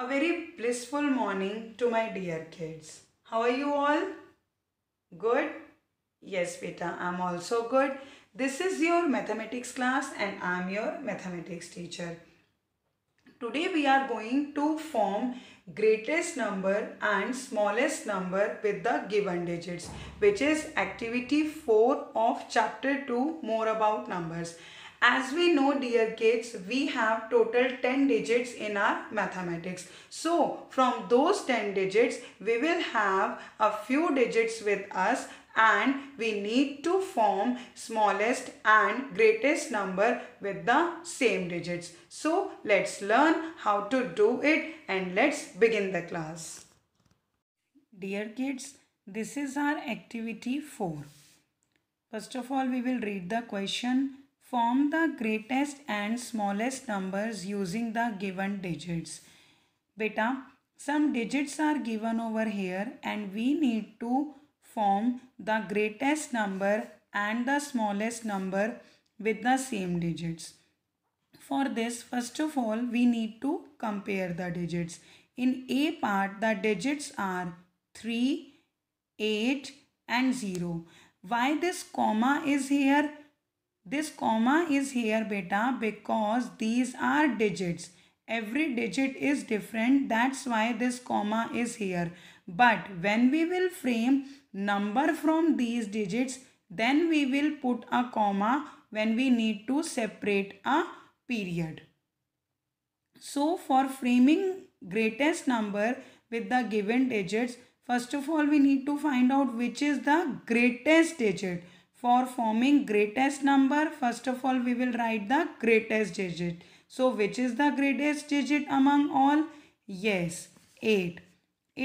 A very blissful morning to my dear kids. How are you all? Good? Yes, beta, I'm also good. This is your mathematics class and I'm your mathematics teacher. Today we are going to form greatest number and smallest number with the given digits which is activity 4 of chapter 2 more about numbers. As we know dear kids, we have total 10 digits in our mathematics. So from those 10 digits, we will have a few digits with us and we need to form smallest and greatest number with the same digits. So let's learn how to do it and let's begin the class. Dear kids, this is our activity 4. First of all, we will read the question Form the greatest and smallest numbers using the given digits. Beta, some digits are given over here and we need to form the greatest number and the smallest number with the same digits. For this, first of all, we need to compare the digits. In A part, the digits are 3, 8 and 0. Why this comma is here? This comma is here beta because these are digits. Every digit is different. That's why this comma is here. But when we will frame number from these digits, then we will put a comma when we need to separate a period. So for framing greatest number with the given digits, first of all we need to find out which is the greatest digit for forming greatest number first of all we will write the greatest digit so which is the greatest digit among all yes 8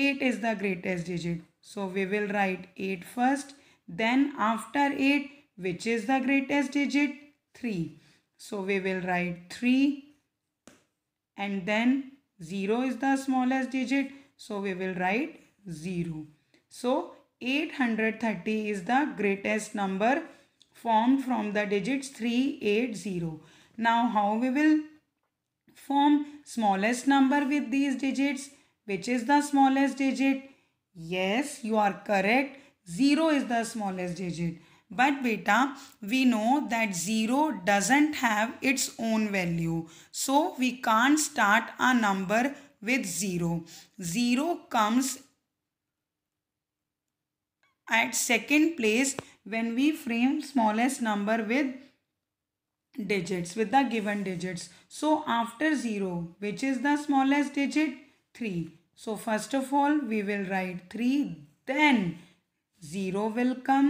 8 is the greatest digit so we will write 8 first then after 8 which is the greatest digit 3 so we will write 3 and then 0 is the smallest digit so we will write 0 so 830 is the greatest number formed from the digits 380. Now how we will form smallest number with these digits? Which is the smallest digit? Yes, you are correct. 0 is the smallest digit. But beta, we know that 0 doesn't have its own value. So we can't start a number with 0. 0 comes at second place when we frame smallest number with digits with the given digits. So after 0 which is the smallest digit 3. So first of all we will write 3 then 0 will come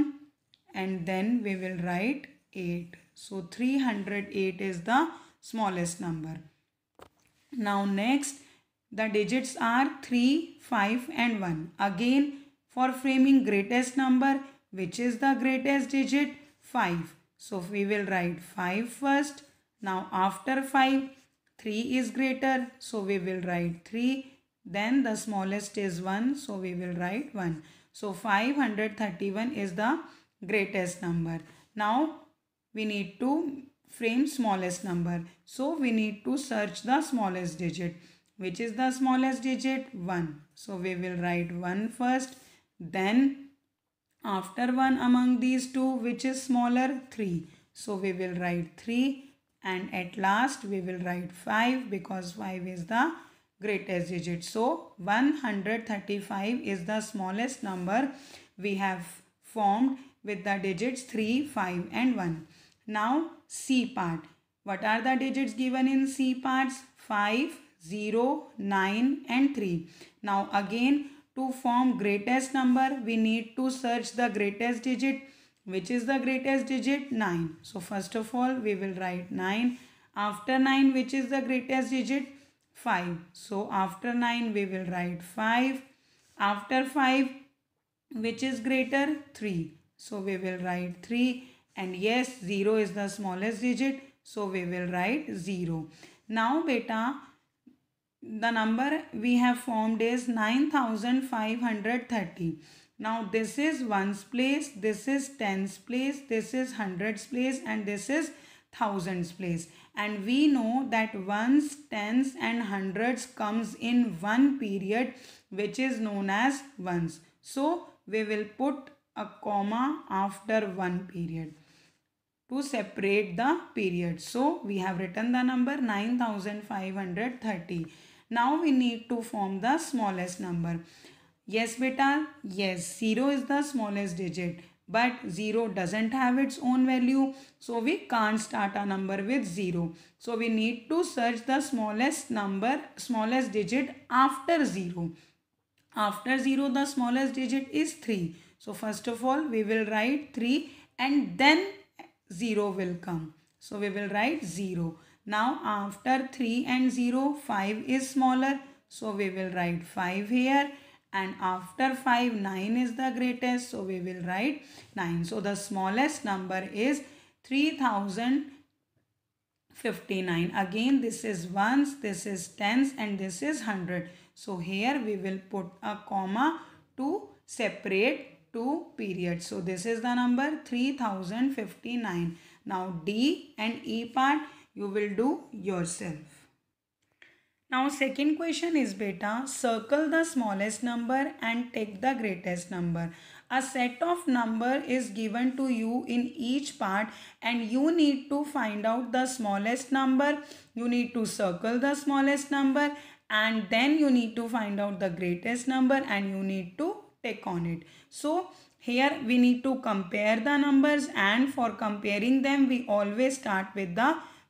and then we will write 8. So 308 is the smallest number. Now next the digits are 3, 5 and 1. Again for framing greatest number which is the greatest digit 5 so we will write 5 first now after 5 3 is greater so we will write 3 then the smallest is 1 so we will write 1 so 531 is the greatest number now we need to frame smallest number so we need to search the smallest digit which is the smallest digit 1 so we will write 1 first then after 1 among these two which is smaller 3. So we will write 3 and at last we will write 5 because 5 is the greatest digit. So 135 is the smallest number we have formed with the digits 3, 5 and 1. Now C part. What are the digits given in C parts? 5, 0, 9 and 3. Now again to form greatest number, we need to search the greatest digit. Which is the greatest digit? 9. So, first of all, we will write 9. After 9, which is the greatest digit? 5. So, after 9, we will write 5. After 5, which is greater? 3. So, we will write 3. And yes, 0 is the smallest digit. So, we will write 0. Now, beta, the number we have formed is 9530. Now this is ones place, this is tens place, this is hundreds place and this is thousands place. And we know that ones, tens and hundreds comes in one period which is known as ones. So we will put a comma after one period to separate the period. So we have written the number 9530. Now we need to form the smallest number. Yes beta, yes 0 is the smallest digit but 0 doesn't have its own value so we can't start a number with 0. So we need to search the smallest number smallest digit after 0. After 0 the smallest digit is 3. So first of all we will write 3 and then 0 will come. So we will write 0. Now after 3 and 0, 5 is smaller. So we will write 5 here and after 5, 9 is the greatest. So we will write 9. So the smallest number is 3059. Again this is ones, this is tens and this is 100. So here we will put a comma to separate two periods. So this is the number 3059. Now D and E part you will do yourself. Now second question is beta, circle the smallest number and take the greatest number. A set of number is given to you in each part and you need to find out the smallest number. You need to circle the smallest number and then you need to find out the greatest number and you need to take on it. So here we need to compare the numbers and for comparing them we always start with the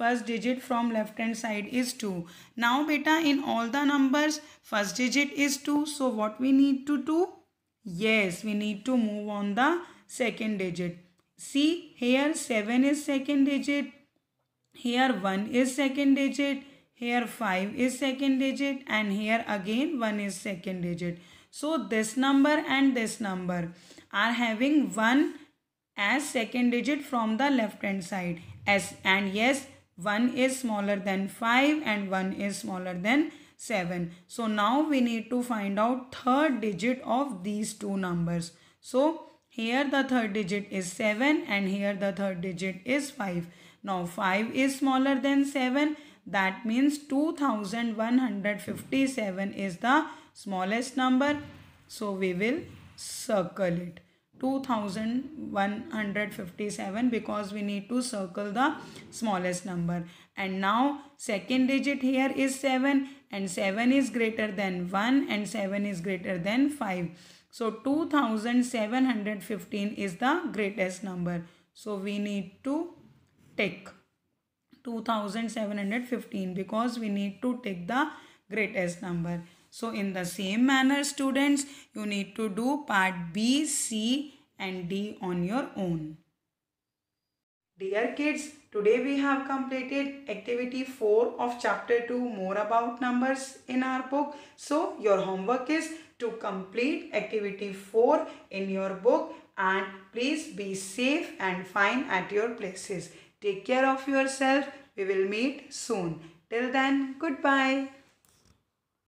first digit from left hand side is 2. Now beta in all the numbers first digit is 2. So what we need to do? Yes we need to move on the second digit. See here 7 is second digit. Here 1 is second digit. Here 5 is second digit and here again 1 is second digit. So this number and this number are having 1 as second digit from the left hand side as and yes 1 is smaller than 5 and 1 is smaller than 7. So now we need to find out third digit of these two numbers. So here the third digit is 7 and here the third digit is 5. Now 5 is smaller than 7 that means 2157 is the smallest number. So we will circle it. 2157 because we need to circle the smallest number and now second digit here is 7 and 7 is greater than 1 and 7 is greater than 5 so 2715 is the greatest number so we need to take 2715 because we need to take the greatest number so in the same manner students you need to do part B, C and D on your own. Dear kids, today we have completed activity 4 of chapter 2 more about numbers in our book. So your homework is to complete activity 4 in your book and please be safe and fine at your places. Take care of yourself. We will meet soon. Till then, goodbye.